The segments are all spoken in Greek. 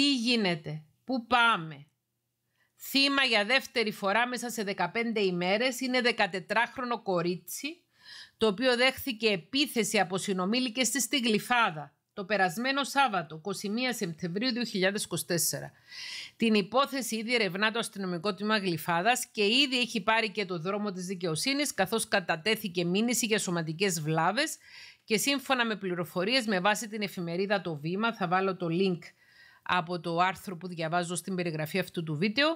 Τι γίνεται, πού πάμε. Θύμα για δεύτερη φορά μέσα σε 15 ημέρες είναι 14χρονο κορίτσι, το οποίο δέχθηκε επίθεση από συνομήλικες της στη Γλυφάδα το περασμένο Σάββατο, 21 Σεπτεμβρίου 2024. Την υπόθεση ήδη ερευνά το αστυνομικό τμήμα Γλυφάδας και ήδη έχει πάρει και το δρόμο της δικαιοσύνης, καθώς κατατέθηκε μήνυση για σωματικές βλάβες και σύμφωνα με πληροφορίες με βάση την εφημερίδα Το Βήμα, θα βάλω το link από το άρθρο που διαβάζω στην περιγραφή αυτού του βίντεο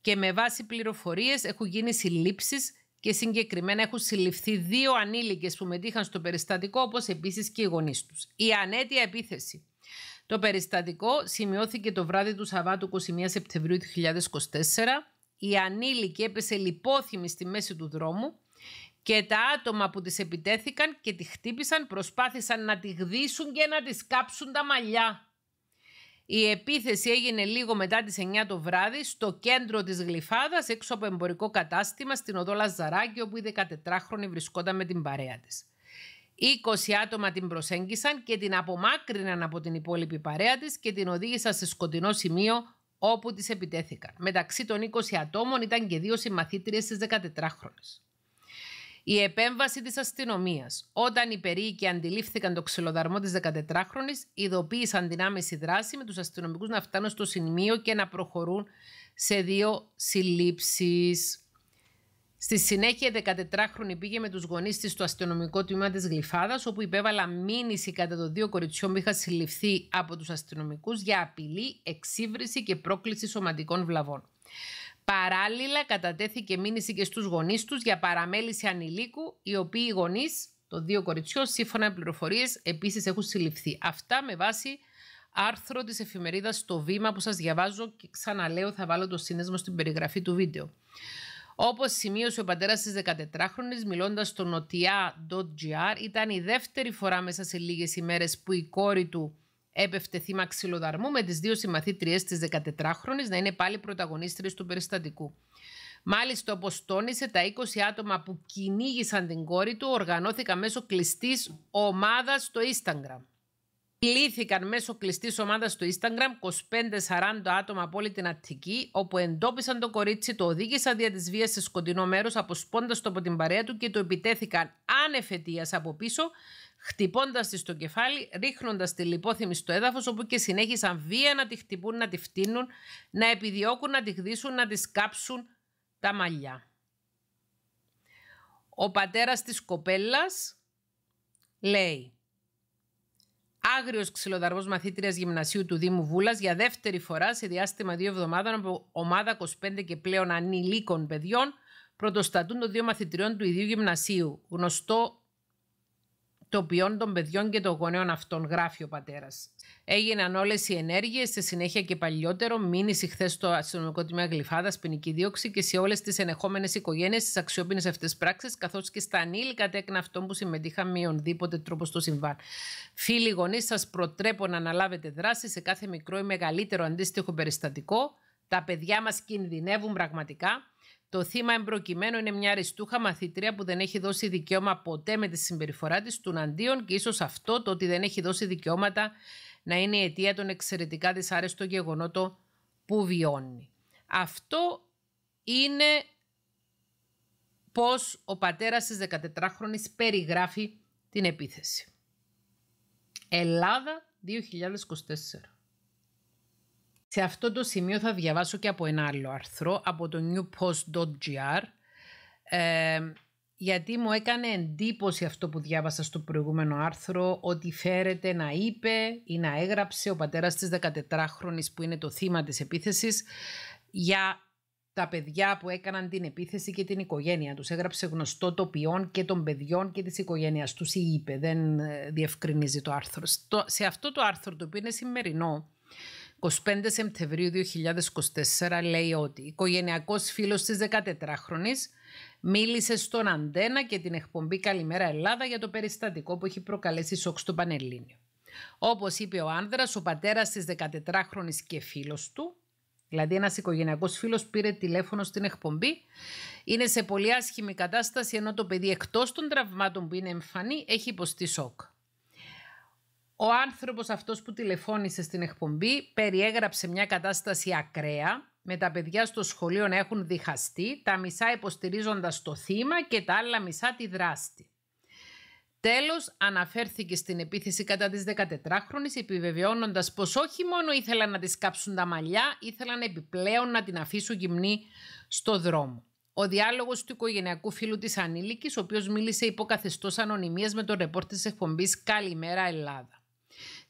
και με βάση πληροφορίες έχουν γίνει συλλήψεις και συγκεκριμένα έχουν συλληφθεί δύο ανήλικες που μετήχαν στο περιστατικό όπως επίσης και οι γονείς τους. Η ανέτεια επίθεση. Το περιστατικό σημειώθηκε το βράδυ του Σαββάτου 21 Σεπτεμβρίου 2024. Η ανήλικη έπεσε λιπόθυμη στη μέση του δρόμου και τα άτομα που τις επιτέθηκαν και τη χτύπησαν προσπάθησαν να τη γδίσουν και να της κάψουν τα μαλλιά. Η επίθεση έγινε λίγο μετά τις 9 το βράδυ στο κέντρο της Γλυφάδας έξω από εμπορικό κατάστημα στην οδό Λαζαράκη όπου η 14χρονη βρισκόταν με την παρέα της. 20 άτομα την προσέγγισαν και την απομάκρυναν από την υπόλοιπη παρέα της και την οδήγησαν σε σκοτεινό σημείο όπου της επιτέθηκαν. Μεταξύ των 20 ατόμων ήταν και δύο συμμαθήτριες στις 14χρονες. Η επέμβαση της αστυνομίας. Όταν οι περίοικοι αντιλήφθηκαν το ξυλοδαρμό της 14χρονη, ειδοποίησαν την άμεση δράση με τους αστυνομικούς να φτάνουν στο σημείο και να προχωρούν σε δύο συλλήψεις. Στη συνέχεια, η 14χρονη πήγε με τους γονείς της στο αστυνομικό τμήμα της Γλυφάδας, όπου υπέβαλα μήνυση κατά το δύο κοριτσιών που είχαν συλληφθεί από τους αστυνομικούς για απειλή, εξύβριση και πρόκληση σωματικών βλαβών. Παράλληλα, κατατέθηκε μήνυση και στους γονείς τους για παραμέληση ανηλίκου, οι οποίοι γονείς το δύο κοριτσιό, σύμφωνα με πληροφορίες, επίσης έχουν συλληφθεί. Αυτά με βάση άρθρο της εφημερίδας στο βήμα που σας διαβάζω και ξαναλέω, θα βάλω το σύνδεσμο στην περιγραφή του βίντεο. Όπως σημείωσε ο πατέρας της 14χρονη, μιλώντα στο νοτιά.gr, ήταν η δεύτερη φορά μέσα σε λίγες ημέρες που η κόρη του έπεφτε θύμα ξυλοδαρμού με τις δύο συμμαθήτριές της 14χρονης να είναι πάλι πρωταγωνίστρες του περιστατικού. Μάλιστα, όπως τόνισε, τα 20 άτομα που κυνήγησαν την κόρη του οργανώθηκαν μέσω κλειστής ομάδας στο Instagram. Πλήθηκαν μέσω κλειστής ομάδας στο Instagram 25-40 άτομα από όλη την Αττική, όπου εντόπισαν το κορίτσι, το οδήγησαν δια της βίας σε σκοτεινό μέρος, αποσπώντας το από την παρέα του και το επιτέθηκαν ανεφετία από πίσω χτυπώντας τη στο κεφάλι, ρίχνοντας τη λιπόθυμη στο έδαφος, όπου και συνέχισαν βία να τη χτυπούν, να τη φτύνουν, να επιδιώκουν, να τη χδίσουν, να της σκάψουν τα μαλλιά. Ο πατέρας της κοπέλας λέει Άγριος ξυλοδαρμός μαθήτριας γυμνασίου του Δήμου Βούλας για δεύτερη φορά σε διάστημα δύο εβδομάδων από ομάδα 25 και πλέον ανηλίκων παιδιών πρωτοστατούν των δύο μαθητριών του ιδίου γυμνασίου, γνωστό το ποιόν των παιδιών και των γονέων αυτών, γράφει ο πατέρας. Έγιναν όλες οι ενέργειες στη συνέχεια και παλιότερο, μήνυση χθες στο αστυνομικό τμήμα Γλυφάδας, ποινική δίωξη και σε όλες τις ενεχόμενες οικογένειες στι αξιόπινες αυτές πράξεις, καθώς και στα ανήλικα τέκνα αυτών που συμμετείχαν με τρόπο στο συμβάν. Φίλοι γονείς, σας προτρέπω να αναλάβετε δράση σε κάθε μικρό ή μεγαλύτερο αντίστοιχο περιστατικό. Τα παιδιά μας κινδυνεύουν πραγματικά. Το θύμα εμπροκειμένο είναι μια αριστούχα μαθήτρια που δεν έχει δώσει δικαίωμα ποτέ με τη συμπεριφορά της του αντίον και ίσως αυτό το ότι δεν έχει δώσει δικαιώματα να είναι η αιτία των εξαιρετικά δυσάρεστων γεγονότο που βιώνει. Αυτό είναι πώς ο πατέρας της 14χρονης περιγράφει την επίθεση. Ελλάδα 2024 σε αυτό το σημείο θα διαβάσω και από ένα άλλο άρθρο, από το newpost.gr, ε, γιατί μου έκανε εντύπωση αυτό που διάβασα στο προηγούμενο άρθρο, ότι φέρεται να είπε ή να έγραψε ο πατέρας της 14χρονης που είναι το θύμα της επίθεσης για τα παιδιά που έκαναν την επίθεση και την οικογένεια τους. Έγραψε γνωστό τοπιών και των παιδιών και της οικογένειας τους ή είπε, δεν ε, διευκρινίζει το άρθρο. σε αυτό το άρθρο το οποίο είναι σημερινό, 25 Σεπτεμβρίου 2024 λέει ότι ο οικογενειακός φίλος της 14 χρονη μίλησε στον Αντένα και την εκπομπή Καλημέρα Ελλάδα για το περιστατικό που έχει προκαλέσει σοκ στο Πανελλήνιο. Όπως είπε ο άνδρας, ο πατέρας της 14 χρονη και φίλος του, δηλαδή ένας οικογενειακός φίλος πήρε τηλέφωνο στην εκπομπή, είναι σε πολύ άσχημη κατάσταση ενώ το παιδί εκτός των τραυμάτων που είναι εμφανή έχει υποστεί σοκ. Ο άνθρωπος αυτός που τηλεφώνησε στην εκπομπή περιέγραψε μια κατάσταση ακραία με τα παιδιά στο σχολείο να έχουν διχαστεί, τα μισά υποστηρίζοντας το θύμα και τα άλλα μισά τη δράστη. Τέλος, αναφέρθηκε στην επίθεση κατά της 14χρονης, επιβεβαιώνοντας πως όχι μόνο ήθελαν να της κάψουν τα μαλλιά, ήθελαν επιπλέον να την αφήσουν γυμνή στο δρόμο. Ο διάλογος του οικογενειακού φίλου της Ανήλικης, ο οποίος μίλησε υποκαθεστώ ανωνυμίας με τον ρεπόρ της εκπομπής Καλημέρα Ελλάδα.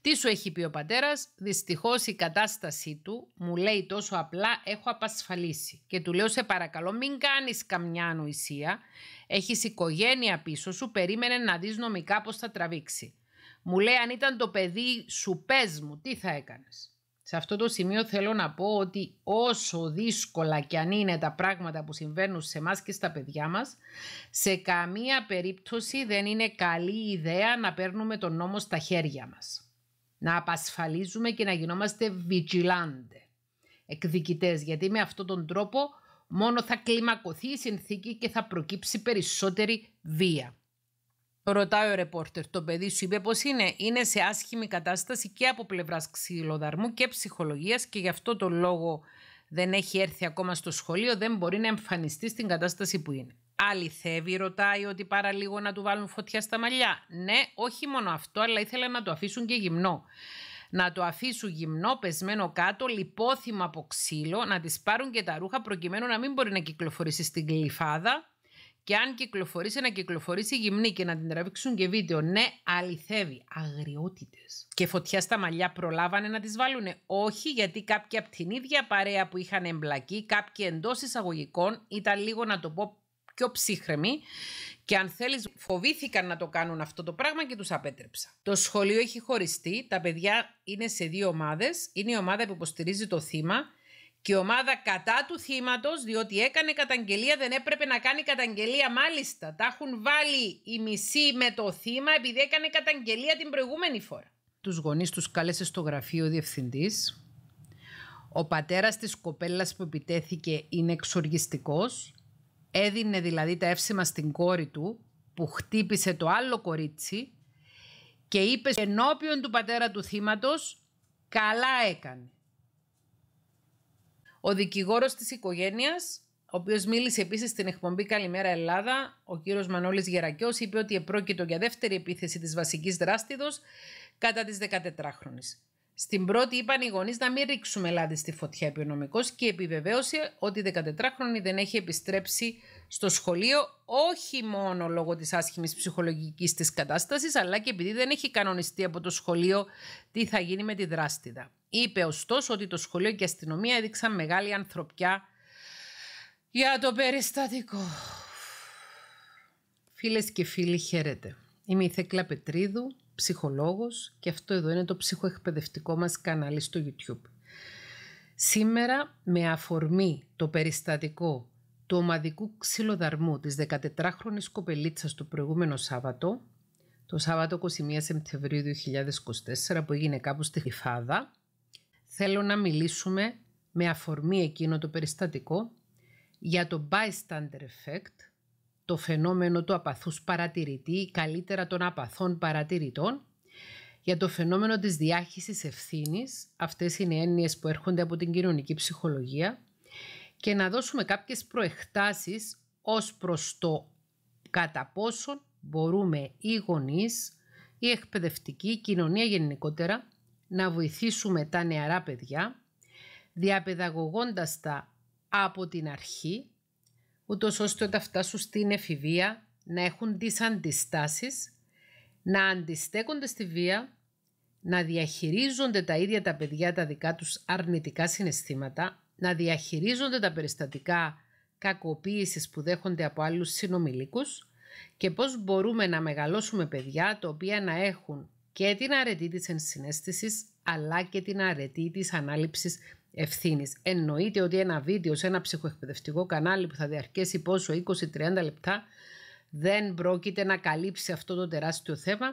Τι σου έχει πει ο πατέρας, Δυστυχώς η κατάστασή του μου λέει τόσο απλά έχω απασφαλίσει. Και του λέω σε παρακαλώ, μην κάνεις καμιά ανοησία. Έχεις οικογένεια πίσω σου, περίμενε να δεις νομικά πώς θα τραβήξει. Μου λέει αν ήταν το παιδί σου, πες μου, τι θα έκανες. Σε αυτό το σημείο θέλω να πω ότι όσο δύσκολα και αν είναι τα πράγματα που συμβαίνουν σε εμάς και στα παιδιά μας, σε καμία περίπτωση δεν είναι καλή ιδέα να παίρνουμε τον νόμο στα χέρια μας να απασφαλίζουμε και να γινόμαστε vigilante, εκδικητές, γιατί με αυτόν τον τρόπο μόνο θα κλιμακωθεί η συνθήκη και θα προκύψει περισσότερη βία. Ρωτάει ο ρεπόρτερ, το παιδί σου είπε πως είναι. Είναι σε άσχημη κατάσταση και από πλευράς ξυλοδαρμού και ψυχολογίας και γι' αυτό το λόγο δεν έχει έρθει ακόμα στο σχολείο, δεν μπορεί να εμφανιστεί στην κατάσταση που είναι. Αληθεύει, ρωτάει ότι πάρα λίγο να του βάλουν φωτιά στα μαλλιά. Ναι, όχι μόνο αυτό, αλλά ήθελα να το αφήσουν και γυμνό. Να το αφήσουν γυμνό, πεσμένο κάτω, λιπόθυμα από ξύλο, να της πάρουν και τα ρούχα προκειμένου να μην μπορεί να κυκλοφορήσει στην κλειφάδα. Και αν κυκλοφορήσει, να κυκλοφορήσει γυμνή και να την τραβήξουν και βίντεο. Ναι, αληθεύει. Αγριότητες. Και φωτιά στα μαλλιά προλάβανε να τις βάλουνε. Όχι, γιατί κάποιοι από την ίδια παρέα που είχαν εμπλακεί, κάποιοι εντός εισαγωγικών, ήταν λίγο να το πω πιο ψύχρεμοι και αν θέλεις φοβήθηκαν να το κάνουν αυτό το πράγμα και τους απέτρεψα. Το σχολείο έχει χωριστεί, τα παιδιά είναι σε δύο ομάδες, είναι η ομάδα που υποστηρίζει το θύμα και η ομάδα κατά του θύματος, διότι έκανε καταγγελία, δεν έπρεπε να κάνει καταγγελία. Μάλιστα, τα έχουν βάλει η μισή με το θύμα, επειδή έκανε καταγγελία την προηγούμενη φορά. Τους γονείς τους κάλεσε στο γραφείο ο διευθυντής, Ο πατέρας της κοπέλας που επιτέθηκε είναι εξοργιστικός. Έδινε δηλαδή τα εύσημα στην κόρη του που χτύπησε το άλλο κορίτσι και είπε ενώπιον του πατέρα του θύματος «Καλά έκανε». Ο δικηγόρος της οικογένειας, ο οποίος μίλησε επίσης στην εκπομπή «Καλημέρα Ελλάδα», ο κύριος Μανώλης Γερακιός είπε ότι επρόκειτο για δεύτερη επίθεση της βασικής δράστηδος κατά της 14χρονης. Στην πρώτη είπαν οι γονείς να μην ρίξουμε λάδι στη φωτιά επινομικό και επιβεβαίωσε ότι η 14χρονη δεν έχει επιστρέψει στο σχολείο όχι μόνο λόγω της άσχημης ψυχολογικής της κατάστασης αλλά και επειδή δεν έχει κανονιστεί από το σχολείο τι θα γίνει με τη δράστηδα. Είπε ωστόσο ότι το σχολείο και η αστυνομία έδειξαν μεγάλη ανθρωπιά για το περιστατικό. Φίλες και φίλοι χαίρετε. Είμαι η Θέκλα Πετρίδου, ψυχολόγος και αυτό εδώ είναι το ψυχοεκπαιδευτικό μας κανάλι στο YouTube. Σήμερα με αφορμή το περιστατικό του ομαδικού ξυλοδαρμού της 14χρονης κοπελίτσας το προηγούμενο Σάββατο, το Σάββατο 21 Σεπτεμβρίου 2024 που έγινε κάπου στη Φάδα, θέλω να μιλήσουμε με αφορμή εκείνο το περιστατικό για το bystander effect, το φαινόμενο του απαθούς παρατηρητή, καλύτερα των απαθών παρατηρητών, για το φαινόμενο της διάχυσης ευθύνης, αυτές είναι έννοιες που έρχονται από την κοινωνική ψυχολογία, και να δώσουμε κάποιες προεκτάσεις ως προς το κατά πόσον μπορούμε οι γονείς, η εκπαιδευτική η κοινωνία γενικότερα, να βοηθήσουμε τα νεαρά παιδιά, διαπαιδαγωγώντας τα από την αρχή, ούτως ώστε όταν φτάσουν στην εφηβεία να έχουν τις αντιστάσεις, να αντιστέκονται στη βία, να διαχειρίζονται τα ίδια τα παιδιά τα δικά τους αρνητικά συναισθήματα, να διαχειρίζονται τα περιστατικά κακοποίησης που δέχονται από άλλους συνομιλίκους και πώς μπορούμε να μεγαλώσουμε παιδιά τα οποία να έχουν και την αρετή της ενσυναίσθησης αλλά και την αρετή της ανάληψης ευθύνης. Εννοείται ότι ένα βίντεο σε ένα ψυχοεκπαιδευτικό κανάλι που θα διαρκέσει πόσο 20-30 λεπτά δεν πρόκειται να καλύψει αυτό το τεράστιο θέμα.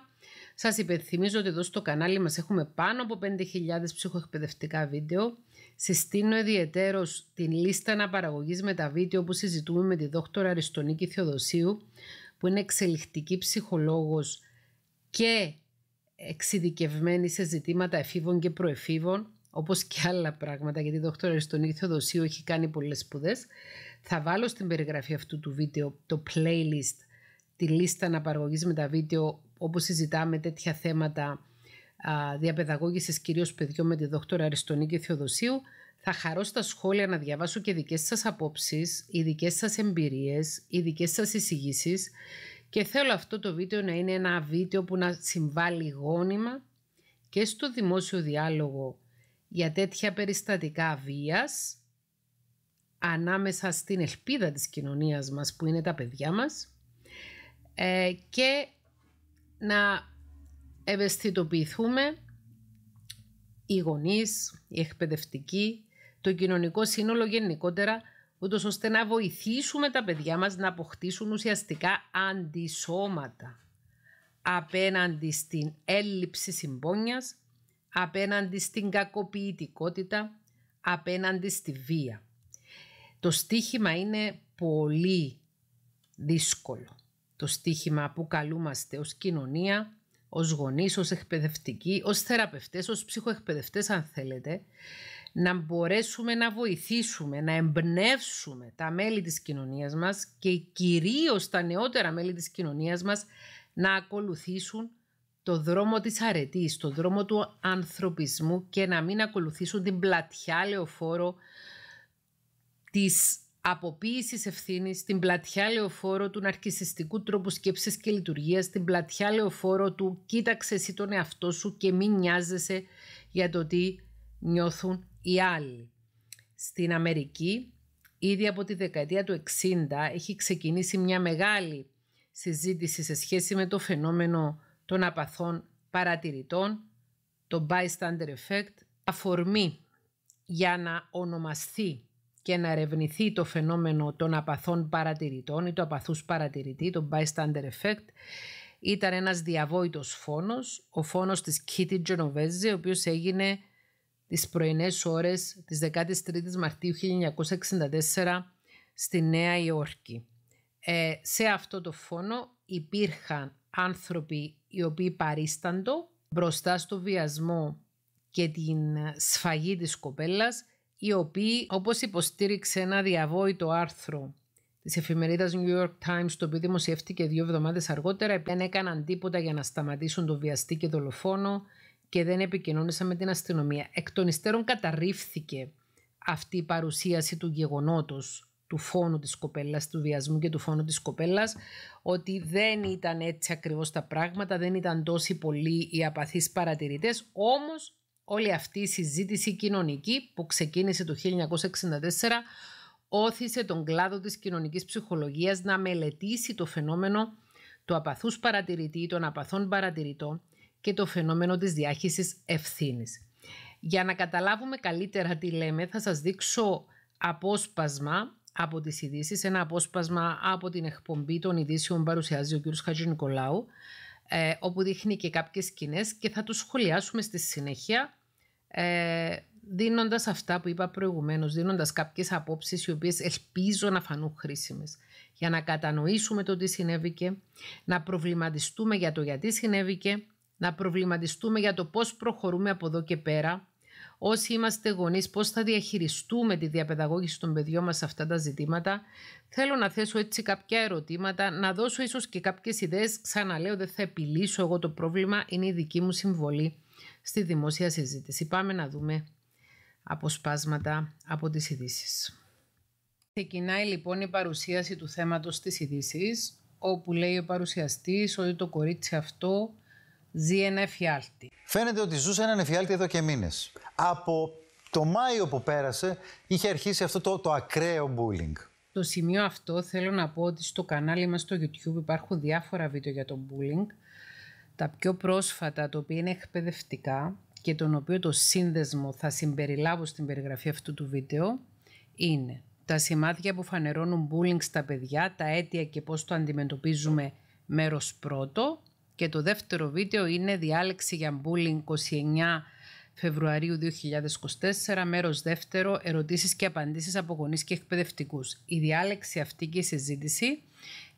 Σας υπενθυμίζω ότι εδώ στο κανάλι μας έχουμε πάνω από 5.000 ψυχοεκπαιδευτικά βίντεο. Συστήνω ιδιαιτέρως την λίστα αναπαραγωγής με τα βίντεο που συζητούμε με τη δόκτωρα Αριστονίκη Θεοδοσίου που είναι εξελιχτική ψυχολόγος και εξειδικευμένη σε ζητήματα εφήβων και προεφήβων Όπως και άλλα πράγματα, γιατί η δόκτωρα Αριστονίκη Θεοδοσίου έχει κάνει πολλές σπουδές. Θα βάλω στην περιγραφή αυτού του βίντεο το playlist, τη λίστα αναπαραγωγής με τα βίντεο, όπως συζητάμε τέτοια θέματα διαπαιδαγώγησης κυρίως παιδιών με τη δόκτωρα Αριστονίκη Θεοδοσίου. Θα χαρώ στα σχόλια να διαβάσω και δικές σας απόψεις, οι δικές σας εμπειρίες, οι δικές σας εισηγήσεις. και θέλω αυτό το βίντεο να είναι ένα βίντεο που να συμβάλλει γόνιμα και στο δημόσιο διάλογο για τέτοια περιστατικά βίας ανάμεσα στην ελπίδα της κοινωνίας μας που είναι τα παιδιά μας ε, και να ευαισθητοποιηθούμε οι γονείς, οι εκπαιδευτικοί, το κοινωνικό σύνολο γενικότερα, ούτως ώστε να βοηθήσουμε τα παιδιά μας να αποκτήσουν ουσιαστικά αντισώματα απέναντι στην έλλειψη συμπόνιας, απέναντι στην κακοποιητικότητα, απέναντι στη βία. Το στίχημα είναι πολύ δύσκολο. Το στίχημα που καλούμαστε ως κοινωνία, ως γονείς, ως εκπαιδευτικοί, ως θεραπευτές, ως ψυχοεκπαιδευτές αν θέλετε, να μπορέσουμε να βοηθήσουμε, να εμπνεύσουμε τα μέλη της κοινωνίας μας και κυρίως τα νεότερα μέλη της κοινωνίας μας να ακολουθήσουν το δρόμο της αρετής, το δρόμο του ανθρωπισμού και να μην ακολουθήσουν την πλατιά λεωφόρο της αποποίησης ευθύνης, την πλατιά λεωφόρο του ναρκισιστικού τρόπου σκέψης και λειτουργίας, την πλατιά λεωφόρο του κοίταξε εσύ τον εαυτό σου και μην νοιάζεσαι για το τι νιώθουν οι άλλοι. Στην Αμερική, ήδη από τη δεκαετία του 60, έχει ξεκινήσει μια μεγάλη συζήτηση σε σχέση με το φαινόμενο των απαθών παρατηρητών, το bystander effect, αφορμή για να ονομαστεί και να ερευνηθεί το φαινόμενο των απαθών παρατηρητών ή το απαθούς παρατηρητή, το bystander effect, ήταν ένας διαβόητος φόνος, ο φόνος της Kitty Genovese, ο οποίος έγινε τις πρωινές ώρες της 13ης Μαρτίου 1964 στη Νέα Υόρκη. Ε, σε αυτό το φόνο υπήρχαν άνθρωποι οι οποίοι παρίσταντο μπροστά στο βιασμό και την σφαγή της κοπέλας, οι οποίοι όπως υποστήριξε ένα διαβόητο άρθρο της εφημερίδας New York Times, το οποίο δημοσιεύτηκε δύο εβδομάδες αργότερα, δεν έκαναν τίποτα για να σταματήσουν τον βιαστή και δολοφόνο και δεν επικοινωνήσαν με την αστυνομία. Εκ των υστέρων καταρρίφθηκε αυτή η παρουσίαση του γεγονότος του φόνου της κοπέλας, του βιασμού και του φόνου της κοπέλας, ότι δεν ήταν έτσι ακριβώς τα πράγματα, δεν ήταν τόσοι πολλοί οι απαθείς παρατηρητές, όμως όλη αυτή η συζήτηση κοινωνική που ξεκίνησε το 1964 όθησε τον κλάδο της κοινωνικής ψυχολογίας να μελετήσει το φαινόμενο του απαθούς παρατηρητή, των απαθών παρατηρητών και το φαινόμενο της διάχυσης ευθύνης. Για να καταλάβουμε καλύτερα τι λέμε θα σας δείξω απόσπασμα από τις ειδήσεις, ένα απόσπασμα από την εκπομπή των ειδήσεων που παρουσιάζει ο κ. Χατζη Νικολάου, ε, όπου δείχνει και κάποιες σκηνές και θα τους σχολιάσουμε στη συνέχεια, ε, δίνοντας αυτά που είπα προηγουμένως, δίνοντας κάποιες απόψεις οι οποίες ελπίζω να φανούν χρήσιμες για να κατανοήσουμε το τι συνέβηκε, να προβληματιστούμε για το γιατί συνέβηκε, να προβληματιστούμε για το πώς προχωρούμε από εδώ και πέρα, όσοι είμαστε γονείς πώς θα διαχειριστούμε τη διαπαιδαγώγηση των παιδιών μας σε αυτά τα ζητήματα. Θέλω να θέσω έτσι κάποια ερωτήματα, να δώσω ίσως και κάποιες ιδέες. Ξαναλέω δεν θα επιλύσω εγώ το πρόβλημα, είναι η δική μου συμβολή στη δημόσια συζήτηση. Πάμε να δούμε αποσπάσματα από τις ειδήσει. Ξεκινάει λοιπόν η παρουσίαση του θέματος στις ειδήσει, όπου λέει ο παρουσιαστής ότι το κορίτσι αυτό ζει ένα εφιάλτη. Φαίνεται ότι ζούσε έναν εφιάλτη εδώ και μήνες. Από το Μάιο που πέρασε είχε αρχίσει αυτό το, το ακραίο bullying. Το σημείο αυτό θέλω να πω ότι στο κανάλι μας στο YouTube υπάρχουν διάφορα βίντεο για το bullying. Τα πιο πρόσφατα, τα οποία είναι εκπαιδευτικά και τον οποίο το σύνδεσμο θα συμπεριλάβω στην περιγραφή αυτού του βίντεο, είναι τα σημάδια που φανερώνουν bullying στα παιδιά, τα αίτια και πώς το αντιμετωπίζουμε μέρος πρώτο και το δεύτερο βίντεο είναι διάλεξη για Μπούλινγκ 29 Φεβρουαρίου 2024, μέρος δεύτερο, ερωτήσεις και απαντήσεις από γονείς και εκπαιδευτικούς. Η διάλεξη αυτή και η συζήτηση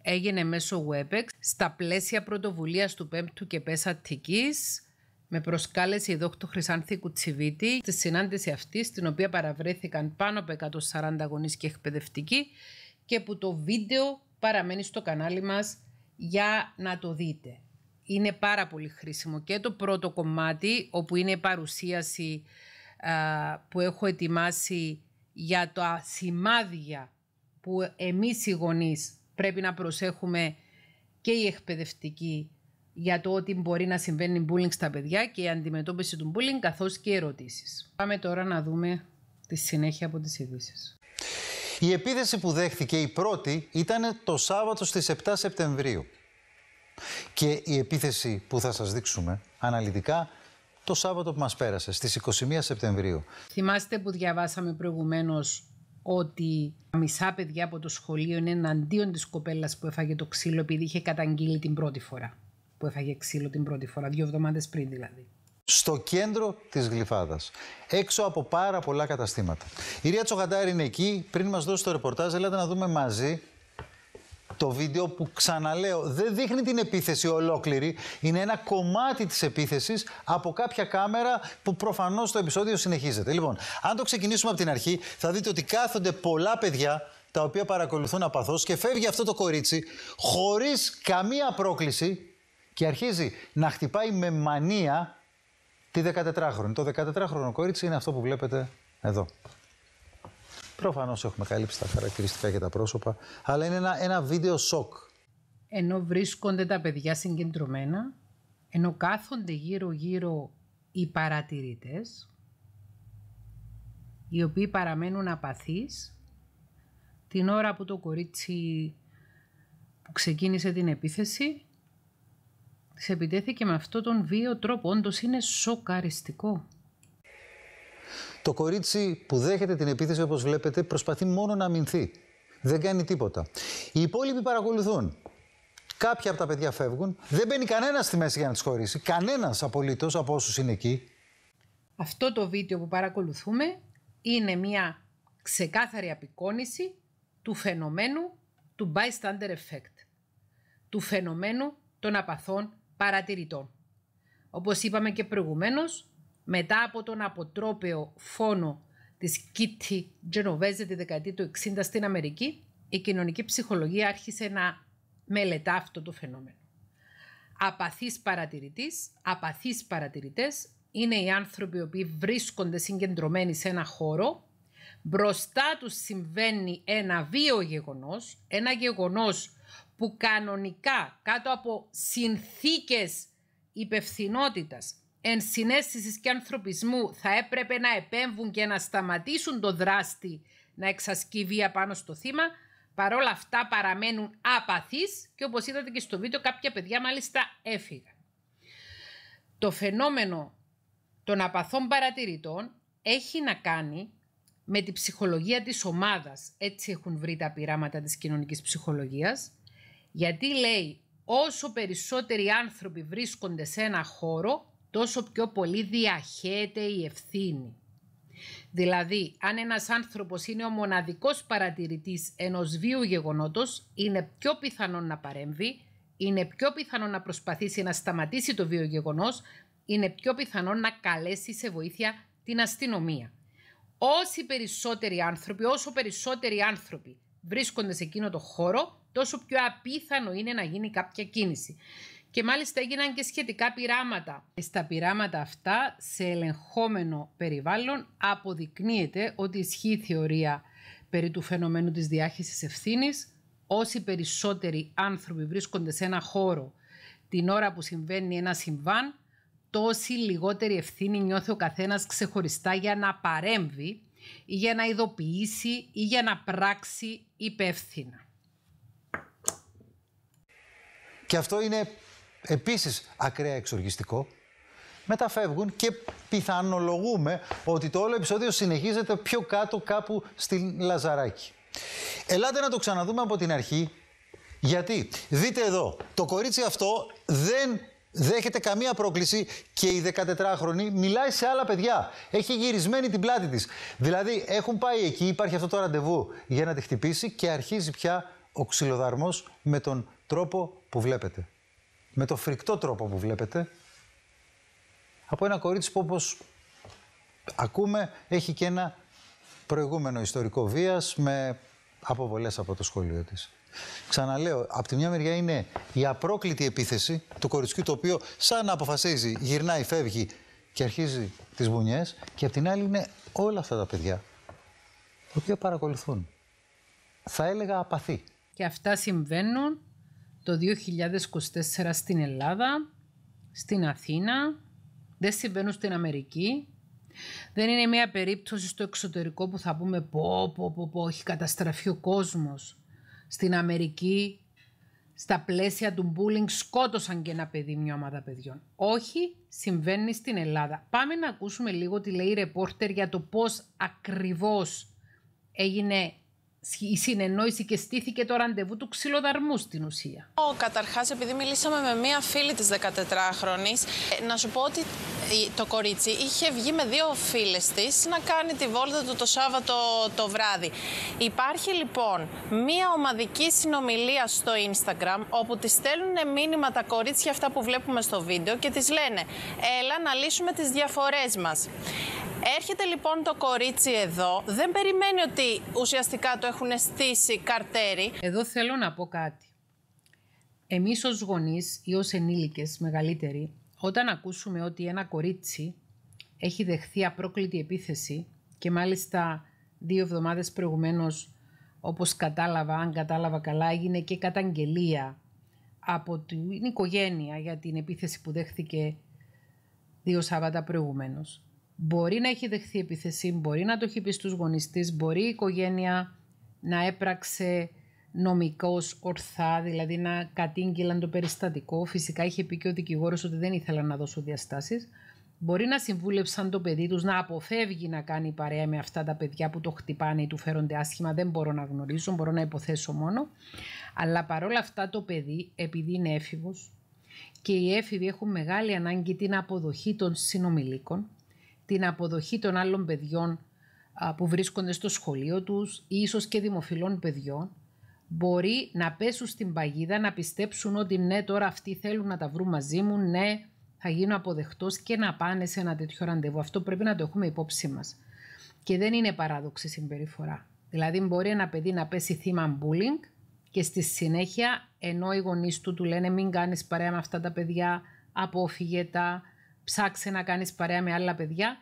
έγινε μέσω WebEx στα πλαίσια πρωτοβουλίας του 5ου και ΠΕΣ Αττικής με προσκάλεση η δόκτω Χρυσάνθη Κουτσιβίτη στη συνάντηση αυτή στην οποία παραβρέθηκαν πάνω από 140 γονείς και εκπαιδευτικοί και που το βίντεο παραμένει στο κανάλι μας για να το δείτε είναι πάρα πολύ χρήσιμο. Και το πρώτο κομμάτι, όπου είναι η παρουσίαση α, που έχω ετοιμάσει για τα σημάδια που εμείς οι γονείς πρέπει να προσέχουμε και οι εκπαιδευτικοί για το ότι μπορεί να συμβαίνει bullying στα παιδιά και η αντιμετώπιση του bullying καθώς και οι ερωτήσεις. Πάμε τώρα να δούμε τη συνέχεια από τις ειδήσει. Η επίθεση που δέχθηκε η πρώτη ήταν το Σάββατο στις 7 Σεπτεμβρίου. Και η επίθεση που θα σας δείξουμε αναλυτικά το Σάββατο που μας πέρασε, στις 21 Σεπτεμβρίου. Θυμάστε που διαβάσαμε προηγουμένως ότι μισά παιδιά από το σχολείο είναι εναντίον της κοπέλας που έφαγε το ξύλο επειδή είχε καταγγείλει την πρώτη φορά. Που έφαγε ξύλο την πρώτη φορά, δύο εβδομάδες πριν δηλαδή. Στο κέντρο της Γλυφάδας, έξω από πάρα πολλά καταστήματα. Η Ρία Τσοχαντάρη είναι εκεί, πριν μας δώσει το ρεπορτάζ, ελάτε να δούμε μαζί το βίντεο που ξαναλέω δεν δείχνει την επίθεση ολόκληρη. Είναι ένα κομμάτι της επίθεσης από κάποια κάμερα που προφανώς το επεισόδιο συνεχίζεται. Λοιπόν, αν το ξεκινήσουμε από την αρχή, θα δείτε ότι κάθονται πολλά παιδιά τα οποία παρακολουθούν απαθώς και φεύγει αυτό το κορίτσι χωρίς καμία πρόκληση και αρχίζει να χτυπάει με μανία τη 14χρονη. Το 14χρονο κορίτσι είναι αυτό που βλέπετε εδώ. Προφανώς έχουμε καλύψει τα χαρακτηριστικά και τα πρόσωπα, αλλά είναι ένα, ένα βίντεο σοκ. Ενώ βρίσκονται τα παιδιά συγκεντρωμένα, ενώ κάθονται γύρω-γύρω οι παρατηρητές, οι οποίοι παραμένουν απαθείς, την ώρα που το κορίτσι που ξεκίνησε την επίθεση, της επιτέθηκε με αυτόν τον βίαιο τρόπο. Όντως είναι σοκαριστικό. Το κορίτσι που δέχεται την επίθεση, όπως βλέπετε, προσπαθεί μόνο να αμυνθεί. Δεν κάνει τίποτα. Οι υπόλοιποι παρακολουθούν. Κάποια από τα παιδιά φεύγουν. Δεν μπαίνει κανένας στη μέση για να τις χωρίσει. Κανένας απολύτως από όσους είναι εκεί. Αυτό το βίντεο που παρακολουθούμε είναι μια ξεκάθαρη απεικόνηση του φαινομένου του bystander effect, του φαινομένου των απαθών παρατηρητών. Όπως είπαμε και προηγουμένως, μετά από τον αποτρόπαιο φόνο της Κίτη Τζενοβέζη τη δεκαετία του 60 στην Αμερική, η κοινωνική ψυχολογία άρχισε να μελετά αυτό το φαινόμενο. Απαθής παρατηρητής, απαθείς παρατηρητές είναι οι άνθρωποι οι οποίοι βρίσκονται συγκεντρωμένοι σε ένα χώρο, μπροστά τους συμβαίνει ένα βίο γεγονός, ένα γεγονός που κανονικά κάτω από συνθήκες υπευθυνότητας ενσυναίσθησης και ανθρωπισμού θα έπρεπε να επέμβουν και να σταματήσουν το δράστη να εξασκεί βία πάνω στο θύμα, παρόλα αυτά παραμένουν άπαθείς και όπως είδατε και στο βίντεο κάποια παιδιά μάλιστα έφυγαν. Το φαινόμενο των απαθών παρατηρητών έχει να κάνει με τη ψυχολογία της ομάδας. Έτσι έχουν βρει τα πειράματα της κοινωνικής ψυχολογίας. Γιατί λέει όσο περισσότεροι άνθρωποι βρίσκονται σε ένα χώρο, τόσο πιο πολύ διαχέεται η ευθύνη. Δηλαδή, αν ένας άνθρωπος είναι ο μοναδικός παρατηρητής ενός βίου γεγονότος, είναι πιο πιθανό να παρέμβει, είναι πιο πιθανό να προσπαθήσει να σταματήσει το βίο γεγονός, είναι πιο πιθανό να καλέσει σε βοήθεια την αστυνομία. Όσοι περισσότεροι άνθρωποι, όσο περισσότεροι άνθρωποι βρίσκονται σε εκείνο το χώρο, τόσο πιο απίθανο είναι να γίνει κάποια κίνηση και μάλιστα έγιναν και σχετικά πειράματα. Στα πειράματα αυτά, σε ελεγχόμενο περιβάλλον, αποδεικνύεται ότι ισχύει η θεωρία περί του φαινομένου της διάχυσης ευθύνης. Όσοι περισσότεροι άνθρωποι βρίσκονται σε ένα χώρο την ώρα που συμβαίνει ένα συμβάν, τόση λιγότερη ευθύνη νιώθει ο καθένας ξεχωριστά για να παρέμβει ή για να ειδοποιήσει ή για να πράξει υπεύθυνα. Και αυτό είναι επίσης ακραία εξοργιστικό. μεταφεύγουν και πιθανολογούμε ότι το όλο επεισόδιο συνεχίζεται πιο κάτω κάπου στην Λαζαράκη. Ελάτε να το ξαναδούμε από την αρχή. Γιατί, δείτε εδώ, το κορίτσι αυτό δεν δέχεται καμία πρόκληση και η 14χρονη μιλάει σε άλλα παιδιά. Έχει γυρισμένη την πλάτη της. Δηλαδή έχουν πάει εκεί, υπάρχει αυτό το ραντεβού για να τη χτυπήσει και αρχίζει πια ο ξυλοδαρμός με τον τρόπο που βλέπετε με το φρικτό τρόπο που βλέπετε, από ένα κορίτσι που όπως ακούμε έχει και ένα προηγούμενο ιστορικό βίας με αποβολές από το σχολείο της. Ξαναλέω, από τη μια μεριά είναι η απρόκλητη επίθεση του κοριτσιού το οποίο σαν να αποφασίζει, γυρνάει, φεύγει και αρχίζει τις βουνιές και από την άλλη είναι όλα αυτά τα παιδιά τα οποία παρακολουθούν. Θα έλεγα απαθή. Και αυτά συμβαίνουν το 2024 στην Ελλάδα, στην Αθήνα, δεν συμβαίνουν στην Αμερική. Δεν είναι μια περίπτωση στο εξωτερικό που θα πούμε πω πω πω πω έχει καταστραφεί ο κόσμος. Στην Αμερική, στα πλαίσια του μπούλινγκ σκότωσαν και ένα παιδί μια ομάδα παιδιών. Όχι, συμβαίνει στην Ελλάδα. Πάμε να ακούσουμε λίγο τη λέει η ρεπόρτερ για το πώς ακριβώς έγινε η συνεννόηση και στήθηκε το ραντεβού του ξυλοδαρμού στην ουσία. Καταρχάς, επειδή μιλήσαμε με μία φίλη της 14χρονη, ε, να σου πω ότι ε, το κορίτσι είχε βγει με δύο φίλες της να κάνει τη βόλτα του το Σάββατο το βράδυ. Υπάρχει λοιπόν μία ομαδική συνομιλία στο Instagram όπου τη στέλνουν μήνυμα τα κορίτσια αυτά που βλέπουμε στο βίντεο και της λένε Έλα να λύσουμε τις διαφορές μας. Έρχεται λοιπόν το κορίτσι εδώ, δεν περιμένει ότι ουσιαστικά το έχουν στήσει καρτέρι. Εδώ θέλω να πω κάτι. Εμείς ως γονείς ή ως ενήλικες μεγαλύτεροι, όταν ακούσουμε ότι ένα κορίτσι έχει δεχθεί απρόκλητη επίθεση και μάλιστα δύο εβδομάδες προηγουμένως, όπως κατάλαβα, αν κατάλαβα καλά, έγινε και καταγγελία από την οικογένεια για την επίθεση που δέχθηκε δύο Σάββατα προηγουμένως μπορεί να έχει δεχθεί επιθεσή, μπορεί να το έχει πει στους γονείς μπορεί η οικογένεια να έπραξε νομικός ορθά, δηλαδή να κατήγγειλαν το περιστατικό. Φυσικά είχε πει και ο δικηγόρος ότι δεν ήθελαν να δώσω διαστάσεις. Μπορεί να συμβούλεψαν το παιδί τους να αποφεύγει να κάνει παρέα με αυτά τα παιδιά που το χτυπάνε ή του φέρονται άσχημα. Δεν μπορώ να γνωρίσω, μπορώ να υποθέσω μόνο. Αλλά παρόλα αυτά το παιδί, επειδή είναι έφηβος και οι έφηβοι έχουν μεγάλη ανάγκη την αποδοχή των συνομιλίκων, την αποδοχή των άλλων παιδιών που βρίσκονται στο σχολείο τους ή ίσως και δημοφιλών παιδιών, μπορεί να πέσουν στην παγίδα, να πιστέψουν ότι ναι τώρα αυτοί θέλουν να τα βρουν μαζί μου, ναι θα γίνω αποδεκτός και να πάνε σε ένα τέτοιο ραντεβού. Αυτό πρέπει να το έχουμε υπόψη μας. Και δεν είναι παράδοξη συμπεριφορά. Δηλαδή μπορεί ένα παιδί να πέσει θύμα bullying και στη συνέχεια ενώ οι γονείς του του λένε μην κάνεις παρέα με αυτά τα παιδιά, απόφυγε τα, ψάξε να κάνεις παρέα με άλλα παιδιά,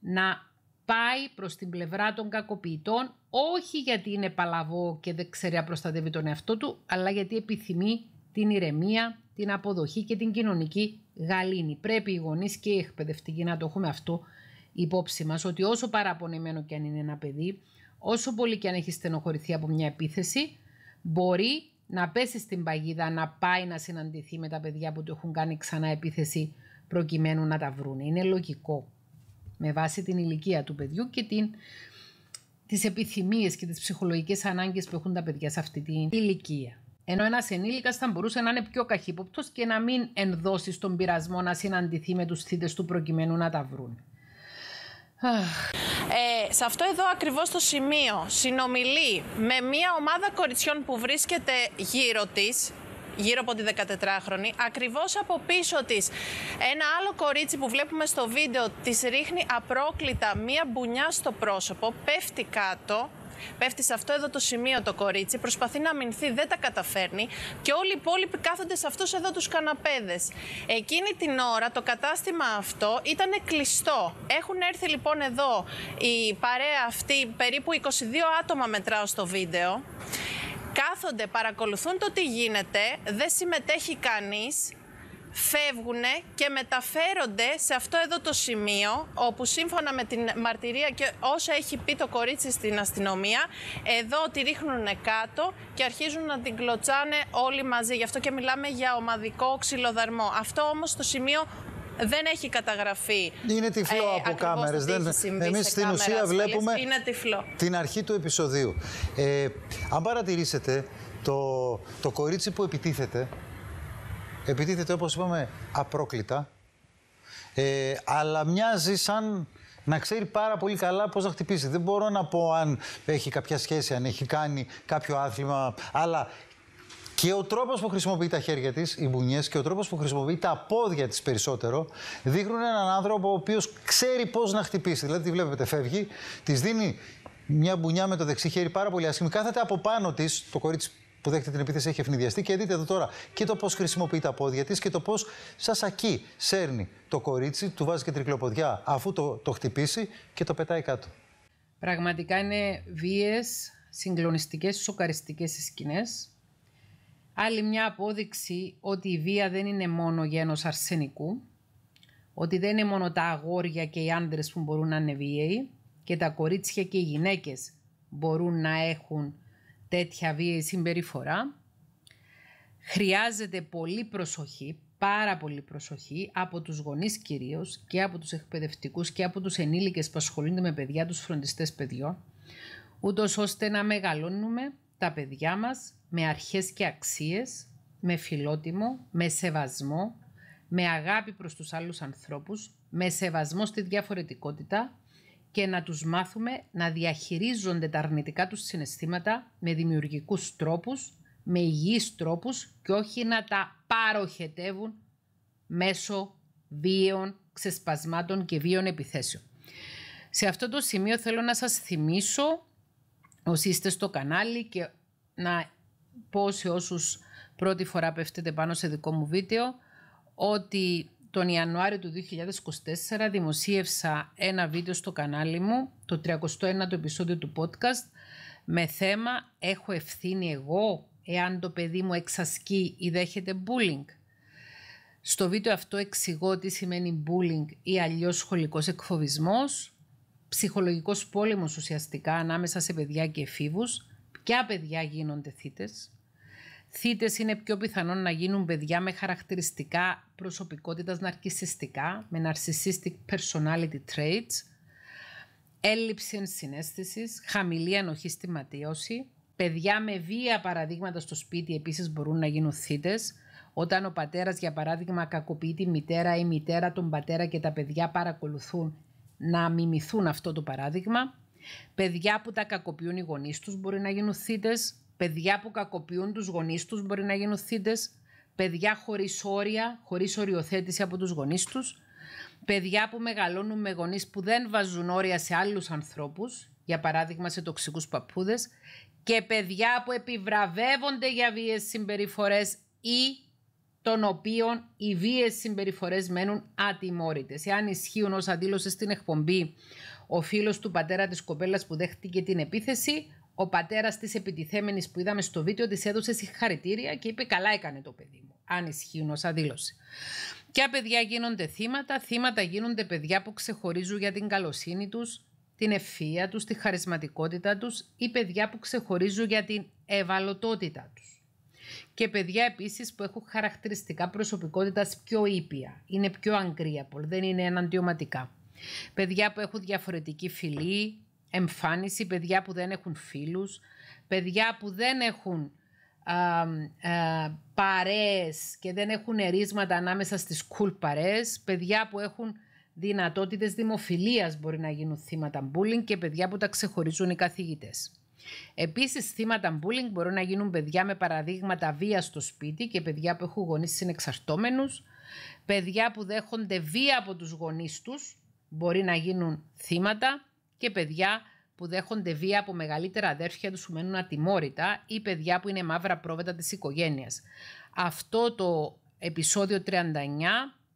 να πάει προς την πλευρά των κακοποιητών, όχι γιατί είναι παλαβό και δεν ξέρει να προστατεύει τον εαυτό του, αλλά γιατί επιθυμεί την ηρεμία, την αποδοχή και την κοινωνική γαλήνη. Πρέπει οι γονείς και οι εκπαιδευτικοί να το έχουμε αυτό υπόψη μας, ότι όσο παραπονεμένο και αν είναι ένα παιδί, όσο πολύ και αν έχει στενοχωρηθεί από μια επίθεση, μπορεί να πέσει στην παγίδα, να πάει να συναντηθεί με τα παιδιά που του έχουν κάνει ξανά επίθεση προκειμένου να τα βρουν. Είναι λογικό με βάση την ηλικία του παιδιού και την, τις επιθυμίες και τις ψυχολογικές ανάγκες που έχουν τα παιδιά σε αυτή την ηλικία. Ενώ ένας ενήλικας θα μπορούσε να είναι πιο καχύποπτος και να μην ενδώσει στον πειρασμό να συναντηθεί με τους θήτε του προκειμένου να τα βρουν. Ε, σε αυτό εδώ ακριβώς το σημείο συνομιλεί με μια ομάδα κοριτσιών που βρίσκεται γύρω της γύρω από τη 14χρονη. Ακριβώς από πίσω της, ένα άλλο κορίτσι που βλέπουμε στο βίντεο της ρίχνει απρόκλητα μία μπουνιά στο πρόσωπο, πέφτει κάτω. Πέφτει σε αυτό εδώ το σημείο το κορίτσι, προσπαθεί να αμυνθεί, δεν τα καταφέρνει και όλοι οι υπόλοιποι κάθονται σε αυτούς εδώ τους καναπέδες. Εκείνη την ώρα το κατάστημα αυτό ήταν κλειστό. Έχουν έρθει λοιπόν εδώ η παρέα αυτή, περίπου 22 άτομα μετράω στο βίντεο κάθονται, παρακολουθούν το τι γίνεται, δεν συμμετέχει κανείς, φεύγουν και μεταφέρονται σε αυτό εδώ το σημείο όπου σύμφωνα με την μαρτυρία και όσα έχει πει το κορίτσι στην αστυνομία εδώ τη ρίχνουν κάτω και αρχίζουν να την κλωτσάνε όλοι μαζί γι' αυτό και μιλάμε για ομαδικό ξυλοδαρμό αυτό όμως το σημείο δεν έχει καταγραφεί. Είναι τυφλό ε, από κάμερε. Εμεί στην ουσία βλέπουμε είναι τυφλό. την αρχή του επεισοδίου. Ε, αν παρατηρήσετε, το, το κορίτσι που επιτίθεται, επιτίθεται όπως είπαμε απρόκλητα, ε, αλλά μοιάζει σαν να ξέρει πάρα πολύ καλά πώς να χτυπήσει. Δεν μπορώ να πω αν έχει κάποια σχέση, αν έχει κάνει κάποιο άθλημα, αλλά και ο τρόπος που χρησιμοποιεί τα χέρια της, οι μπουνιές, και ο τρόπος που χρησιμοποιεί τα πόδια της περισσότερο, δείχνουν έναν άνθρωπο ο οποίος ξέρει πώς να χτυπήσει. Δηλαδή, τη βλέπετε, φεύγει, της δίνει μια μπουνιά με το δεξί χέρι πάρα πολύ άσχημη. Κάθεται από πάνω της, το κορίτσι που δέχεται την επίθεση έχει ευνηδιαστεί και δείτε εδώ τώρα και το πώς χρησιμοποιεί τα πόδια της και το πώς σα ακεί, σέρνει το κορίτσι, του βάζει και τρικλοποδιά αφού το, χτυπήσει και το πετάει κάτω. Πραγματικά είναι βίες, συγκλονιστικές, σοκαριστικές σκηνές. Άλλη μια απόδειξη ότι η βία δεν είναι μόνο γένος αρσενικού, ότι δεν είναι μόνο τα αγόρια και οι άντρες που μπορούν να είναι βίαιοι και τα κορίτσια και οι γυναίκες μπορούν να έχουν τέτοια βίαιη συμπεριφορά. Χρειάζεται πολύ προσοχή, πάρα πολύ προσοχή από τους γονείς κυρίως και από τους εκπαιδευτικούς και από τους ενήλικες που ασχολούνται με παιδιά, τους φροντιστές παιδιών, ούτως ώστε να μεγαλώνουμε τα παιδιά μας με αρχές και αξίες, με φιλότιμο, με σεβασμό, με αγάπη προς τους άλλους ανθρώπους, με σεβασμό στη διαφορετικότητα και να τους μάθουμε να διαχειρίζονται τα αρνητικά τους συναισθήματα με δημιουργικούς τρόπους, με υγιείς τρόπους και όχι να τα παροχετεύουν μέσω βίων, ξεσπασμάτων και βίων επιθέσεων. Σε αυτό το σημείο θέλω να σας θυμίσω όσοι είστε στο κανάλι και να πω σε όσους πρώτη φορά πέφτετε πάνω σε δικό μου βίντεο ότι τον Ιανουάριο του 2024 δημοσίευσα ένα βίντεο στο κανάλι μου, το 31ο επεισόδιο του podcast, με θέμα «Έχω ευθύνη εγώ εάν το παιδί μου εξασκεί ή δέχεται bullying». Στο βίντεο αυτό εξηγώ τι σημαίνει bullying ή αλλιώς σχολικός εκφοβισμός, ψυχολογικός πόλεμος ουσιαστικά ανάμεσα σε παιδιά και εφήβους. Ποια παιδιά γίνονται θήτες. Θήτες είναι πιο πιθανόν να γίνουν παιδιά με χαρακτηριστικά προσωπικότητας ναρκισιστικά, με narcissistic personality traits, έλλειψη ενσυναίσθησης, χαμηλή ανοχή στη ματίωση, παιδιά με βία παραδείγματα στο σπίτι επίσης μπορούν να γίνουν θήτες. όταν ο πατέρας για παράδειγμα κακοποιεί τη μητέρα ή η μητέρα τον πατέρα και τα παιδιά παρακολουθούν να μιμηθούν αυτό το παράδειγμα. Παιδιά που τα κακοποιούν οι γονείς τους μπορεί να γίνουν θήτε. Παιδιά που κακοποιούν τους γονείς τους μπορεί να γίνουν θήτε. Παιδιά χωρίς όρια, χωρίς οριοθέτηση από τους γονείς τους. Παιδιά που μεγαλώνουν με γονείς που δεν βάζουν όρια σε άλλους ανθρώπους, για παράδειγμα σε τοξικούς παππούδες. Και παιδιά που επιβραβεύονται για βίαιες συμπεριφορές ή των οποίων οι βίες συμπεριφορές μένουν ατιμόρυτες. Εάν ισχύουν όσα δήλωσε στην εκπομπή ο φίλος του πατέρα της κοπέλας που δέχτηκε την επίθεση, ο πατέρας της επιτιθέμενης που είδαμε στο βίντεο της έδωσε συγχαρητήρια και είπε καλά έκανε το παιδί μου, αν ισχύουν όσα δήλωσε. Ποια παιδιά γίνονται θύματα, θύματα γίνονται παιδιά που ξεχωρίζουν για την καλοσύνη τους, την ευφία τους, τη χαρισματικότητα τους ή παιδιά που ξεχωρίζουν για την ευαλωτότητα τους. Και παιδιά επίσης που έχουν χαρακτηριστικά προσωπικότητας πιο ήπια. Είναι πιο αγκρία δεν είναι εναντιωματικά. Παιδιά που έχουν διαφορετική φυλή, εμφάνιση, παιδιά που δεν έχουν φίλους, παιδιά που δεν έχουν α, ε, και δεν έχουν ερίσματα ανάμεσα στις cool παρέες, παιδιά που έχουν δυνατότητες δημοφιλίας μπορεί να γίνουν θύματα bullying και παιδιά που τα ξεχωρίζουν οι καθηγητές. Επίσης, θύματα bullying μπορούν να γίνουν παιδιά με παραδείγματα βίας στο σπίτι και παιδιά που έχουν γονείς συνεξαρτώμενους, παιδιά που δέχονται βία από τους γονείς τους μπορεί να γίνουν θύματα και παιδιά που δέχονται βία από μεγαλύτερα αδέρφια τους που μένουν ατιμόρυτα ή παιδιά που είναι μαύρα πρόβατα της οικογένειας. Αυτό το επεισόδιο 39,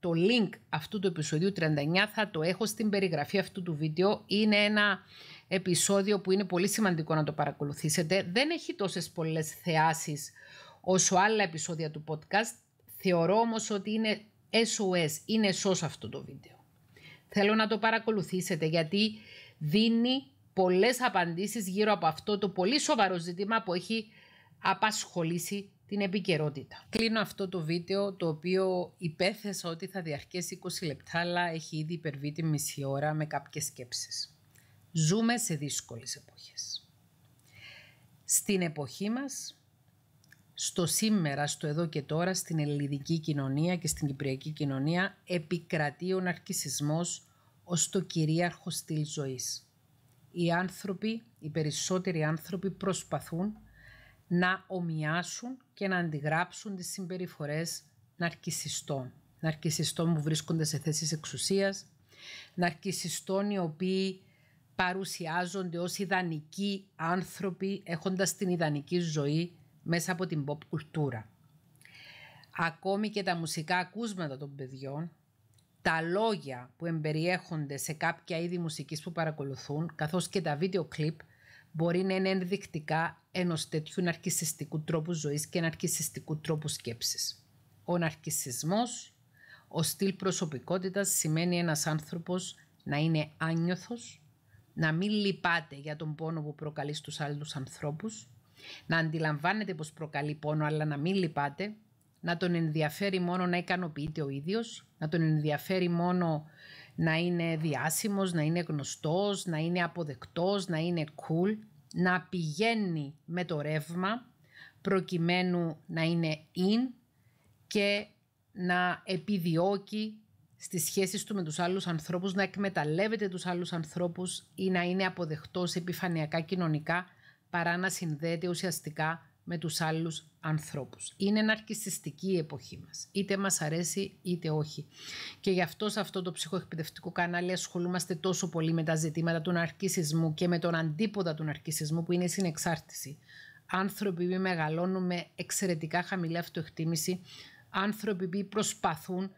το link αυτού του επεισοδίου 39 θα το έχω στην περιγραφή αυτού του βίντεο. Είναι ένα επεισόδιο που είναι πολύ σημαντικό να το παρακολουθήσετε. Δεν έχει τόσες πολλές θεάσεις όσο άλλα επεισόδια του podcast. Θεωρώ όμως ότι είναι SOS, είναι SOS αυτό το βίντεο. Θέλω να το παρακολουθήσετε γιατί δίνει πολλές απαντήσεις γύρω από αυτό το πολύ σοβαρό ζήτημα που έχει απασχολήσει την επικαιρότητα. Κλείνω αυτό το βίντεο το οποίο υπέθεσα ότι θα διαρκέσει 20 λεπτά αλλά έχει ήδη υπερβεί τη μισή ώρα με κάποιες σκέψεις. Ζούμε σε δύσκολες εποχές. Στην εποχή μας, στο σήμερα, στο εδώ και τώρα, στην ελληνική κοινωνία και στην κυπριακή κοινωνία επικρατεί ο ναρκισισμός ως το κυρίαρχο στυλ ζωής. Οι άνθρωποι, οι περισσότεροι άνθρωποι προσπαθούν να ομοιάσουν και να αντιγράψουν τις συμπεριφορές ναρκισιστών. Ναρκισιστών που βρίσκονται σε θέσεις εξουσίας, ναρκισιστών οι οποίοι παρουσιάζονται ως ιδανικοί άνθρωποι έχοντας την ιδανική ζωή μέσα από την pop κουλτούρα. Ακόμη και τα μουσικά ακούσματα των παιδιών, τα λόγια που εμπεριέχονται σε κάποια είδη μουσικής που παρακολουθούν, καθώς και τα βίντεο κλιπ, μπορεί να είναι ενδεικτικά ενός τέτοιου ναρκισιστικού τρόπου ζωής και ναρκισιστικού τρόπου σκέψης. Ο ναρκισισμός, ο στυλ προσωπικότητας, σημαίνει ένας άνθρωπος να είναι άνιωθος, να μην λυπάτε για τον πόνο που προκαλεί στους άλλους ανθρώπους, να αντιλαμβάνετε πως προκαλεί πόνο αλλά να μην λυπάτε, να τον ενδιαφέρει μόνο να ικανοποιείται ο ίδιος, να τον ενδιαφέρει μόνο να είναι διάσημος, να είναι γνωστός, να είναι αποδεκτός, να είναι cool, να πηγαίνει με το ρεύμα προκειμένου να είναι in και να επιδιώκει Στις σχέσεις του με τους άλλους ανθρώπους, να εκμεταλλεύεται τους άλλους ανθρώπους ή να είναι αποδεκτός επιφανειακά κοινωνικά παρά να συνδέεται ουσιαστικά με τους άλλους ανθρώπους. Είναι ναρκιστική η εποχή μας. Είτε μας αρέσει είτε όχι. Και γι' αυτό σε αυτό το ψυχοεκπαιδευτικό κανάλι ασχολούμαστε τόσο πολύ με τα ζητήματα του ναρκισισμού και με τον αντίποδα του ναρκισισμού που είναι η συνεξάρτηση. Άνθρωποι που μεγαλώνουν με εξαιρετικά χαμηλή αυτοεκτίμηση, άνθρωποι που προσπαθούν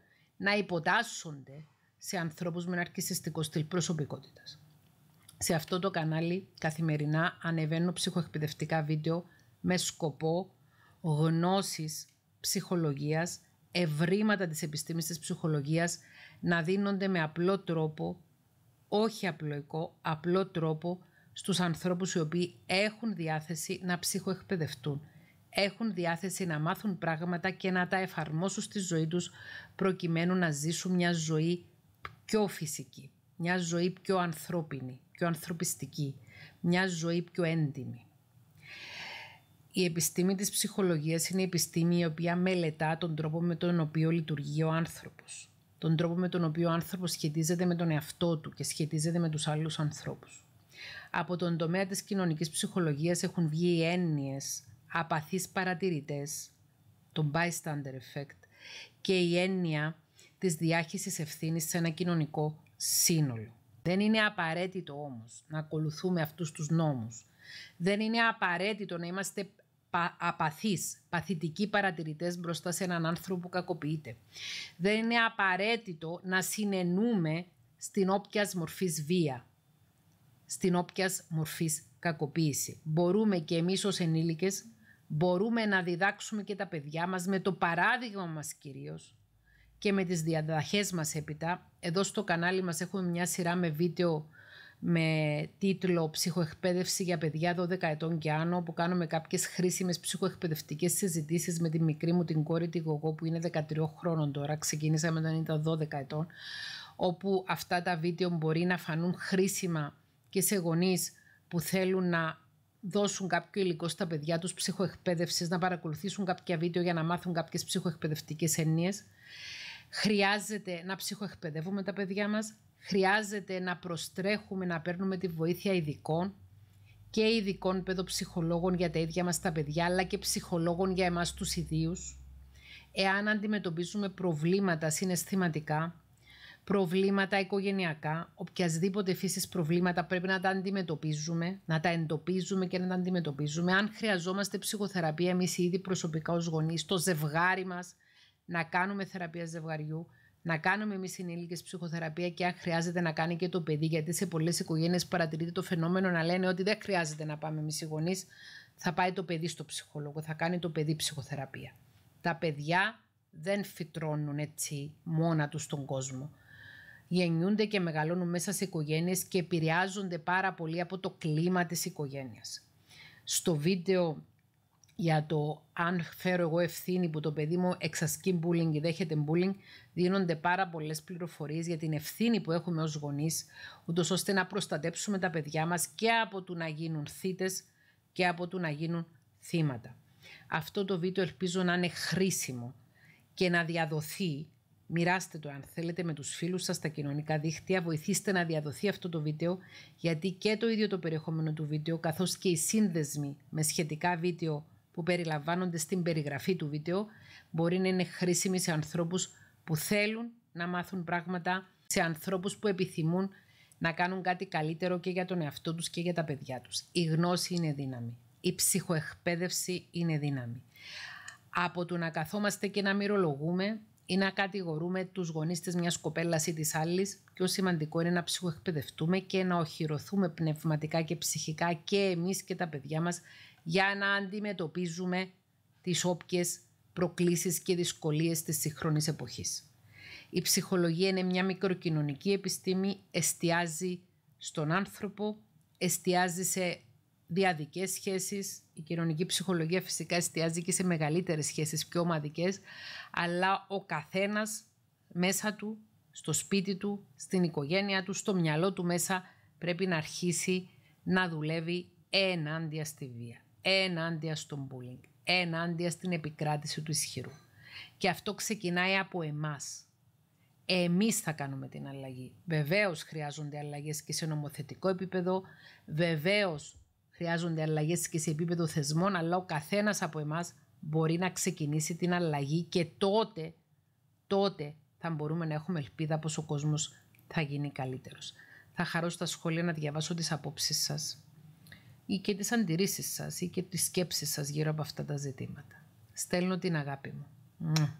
να υποτάσσονται σε ανθρώπους με αρκισιστικό στυλ προσωπικότητας. Σε αυτό το κανάλι καθημερινά ανεβαίνω ψυχοεκπαιδευτικά βίντεο με σκοπό γνώσης ψυχολογίας, ευρήματα της επιστήμης της ψυχολογίας να δίνονται με απλό τρόπο, όχι απλοϊκό, απλό τρόπο στους ανθρώπους οι οποίοι έχουν διάθεση να ψυχοεκπαιδευτούν έχουν διάθεση να μάθουν πράγματα και να τα εφαρμόσουν στη ζωή τους προκειμένου να ζήσουν μια ζωή πιο φυσική, μια ζωή πιο ανθρώπινη, πιο ανθρωπιστική, μια ζωή πιο έντιμη. Η επιστήμη της ψυχολογίας είναι η επιστήμη η οποία μελετά τον τρόπο με τον οποίο λειτουργεί ο άνθρωπος. Τον τρόπο με τον οποίο ο άνθρωπος σχετίζεται με τον εαυτό του και σχετίζεται με τους άλλους ανθρώπους. Από τον τομέα της κοινωνικής ψυχολογίας έχουν βγει έννοιες απαθείς παρατηρητές, τον bystander effect και η έννοια της διάχυσης ευθύνης σε ένα κοινωνικό σύνολο. Δεν είναι απαραίτητο όμως να ακολουθούμε αυτούς τους νόμους. Δεν είναι απαραίτητο να είμαστε απαθείς, παθητικοί παρατηρητές μπροστά σε έναν άνθρωπο που κακοποιείται. Δεν είναι απαραίτητο να συνενούμε στην όποιας μορφής βία, στην όποιας μορφής κακοποίηση. Μπορούμε και εμείς ως ενήλικες μπορούμε να διδάξουμε και τα παιδιά μας με το παράδειγμα μας κυρίως και με τις διαδαχές μας έπειτα. Εδώ στο κανάλι μας έχουμε μια σειρά με βίντεο με τίτλο «Ψυχοεκπαίδευση για παιδιά 12 ετών και άνω» που κάνουμε κάποιες χρήσιμες ψυχοεκπαιδευτικές συζητήσεις με τη μικρή μου την κόρη τη Γογό που είναι 13 χρόνων τώρα, ξεκίνησαμε όταν ήταν 12 ετών, όπου αυτά τα βίντεο μπορεί να φανούν χρήσιμα και σε γονείς που θέλουν να δώσουν κάποιο υλικό στα παιδιά τους ψυχοεκπαίδευσης, να παρακολουθήσουν κάποια βίντεο για να μάθουν κάποιες ψυχοεκπαιδευτικές έννοιες. Χρειάζεται να ψυχοεκπαιδεύουμε τα παιδιά μας, χρειάζεται να προστρέχουμε, να παίρνουμε τη βοήθεια ειδικών και ειδικών παιδοψυχολόγων για τα ίδια μας τα παιδιά, αλλά και ψυχολόγων για εμάς τους ιδίους. Εάν αντιμετωπίζουμε προβλήματα συναισθηματικά, προβλήματα οικογενειακά, οποιασδήποτε φύσης προβλήματα πρέπει να τα αντιμετωπίζουμε, να τα εντοπίζουμε και να τα αντιμετωπίζουμε. Αν χρειαζόμαστε ψυχοθεραπεία, εμείς ήδη προσωπικά ως γονείς, το ζευγάρι μας, να κάνουμε θεραπεία ζευγαριού, να κάνουμε εμείς ενήλικες ψυχοθεραπεία και αν χρειάζεται να κάνει και το παιδί, γιατί σε πολλές οικογένειες παρατηρείται το φαινόμενο να λένε ότι δεν χρειάζεται να πάμε εμείς οι γονείς, θα πάει το παιδί στο ψυχολόγο, θα κάνει το παιδί ψυχοθεραπεία. Τα παιδιά δεν φυτρώνουν έτσι μόνα τους στον κόσμο γεννιούνται και μεγαλώνουν μέσα σε οικογένειες και επηρεάζονται πάρα πολύ από το κλίμα της οικογένειας. Στο βίντεο για το αν φέρω εγώ ευθύνη που το παιδί μου εξασκεί μπούλινγκ ή δέχεται μπούλινγκ» δίνονται πάρα πολλές πληροφορίες για την ευθύνη που έχουμε ως γονείς, ούτως ώστε να προστατέψουμε τα παιδιά μας και από το να γίνουν θύτες και από το να γίνουν θύματα. Αυτό το βίντεο ελπίζω να είναι χρήσιμο και να διαδοθεί Μοιράστε το αν θέλετε με τους φίλους σας στα κοινωνικά δίχτυα, βοηθήστε να διαδοθεί αυτό το βίντεο γιατί και το ίδιο το περιεχόμενο του βίντεο καθώς και οι σύνδεσμοι με σχετικά βίντεο που περιλαμβάνονται στην περιγραφή του βίντεο μπορεί να είναι χρήσιμοι σε ανθρώπους που θέλουν να μάθουν πράγματα, σε ανθρώπους που επιθυμούν να κάνουν κάτι καλύτερο και για τον εαυτό τους και για τα παιδιά τους. Η γνώση είναι δύναμη. Η ψυχοεκπαίδευση είναι δύναμη. Από το να καθόμαστε και να μυρολογούμε ή να κατηγορούμε τους γονείς της μιας κοπέλας ή της άλλης, πιο σημαντικό είναι να ψυχοεκπαιδευτούμε και να οχυρωθούμε πνευματικά και ψυχικά και εμείς και τα παιδιά μας για να αντιμετωπίζουμε τις όποιες προκλήσεις και δυσκολίες της σύγχρονης εποχής. Η ψυχολογία είναι μια μικροκοινωνική επιστήμη, εστιάζει στον άνθρωπο, εστιάζει σε διαδικές σχέσεις, η κοινωνική ψυχολογία φυσικά εστιάζει και σε μεγαλύτερες σχέσεις, πιο ομαδικές, αλλά ο καθένας μέσα του, στο σπίτι του, στην οικογένεια του, στο μυαλό του μέσα πρέπει να αρχίσει να δουλεύει ενάντια στη βία, ενάντια στον bullying, ενάντια στην επικράτηση του ισχυρού. Και αυτό ξεκινάει από εμάς. Εμείς θα κάνουμε την αλλαγή. Βεβαίως χρειάζονται αλλαγές και σε νομοθετικό επίπεδο. Βεβαίως Χρειάζονται αλλαγές και σε επίπεδο θεσμών, αλλά ο καθένας από εμάς μπορεί να ξεκινήσει την αλλαγή και τότε, τότε θα μπορούμε να έχουμε ελπίδα πως ο κόσμος θα γίνει καλύτερος. Θα χαρώ στα σχόλια να διαβάσω τις απόψεις σας ή και τις αντιρρήσεις σας ή και τις σκέψεις σας γύρω από αυτά τα ζητήματα. Στέλνω την αγάπη μου.